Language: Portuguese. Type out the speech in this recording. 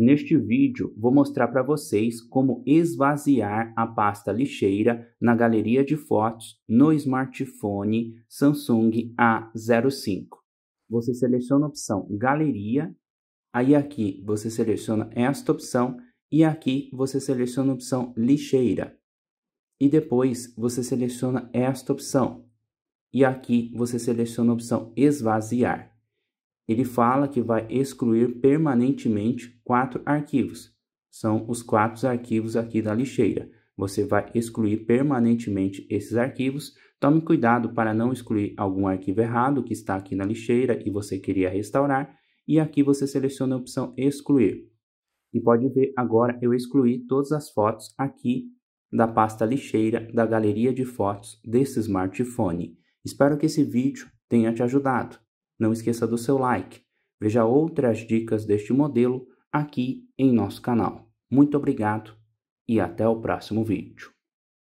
Neste vídeo, vou mostrar para vocês como esvaziar a pasta lixeira na galeria de fotos no smartphone Samsung A05. Você seleciona a opção Galeria, aí aqui você seleciona esta opção e aqui você seleciona a opção Lixeira. E depois você seleciona esta opção e aqui você seleciona a opção Esvaziar ele fala que vai excluir permanentemente quatro arquivos. São os quatro arquivos aqui da lixeira. Você vai excluir permanentemente esses arquivos. Tome cuidado para não excluir algum arquivo errado que está aqui na lixeira e você queria restaurar. E aqui você seleciona a opção excluir. E pode ver agora eu excluí todas as fotos aqui da pasta lixeira da galeria de fotos desse smartphone. Espero que esse vídeo tenha te ajudado. Não esqueça do seu like. Veja outras dicas deste modelo aqui em nosso canal. Muito obrigado e até o próximo vídeo.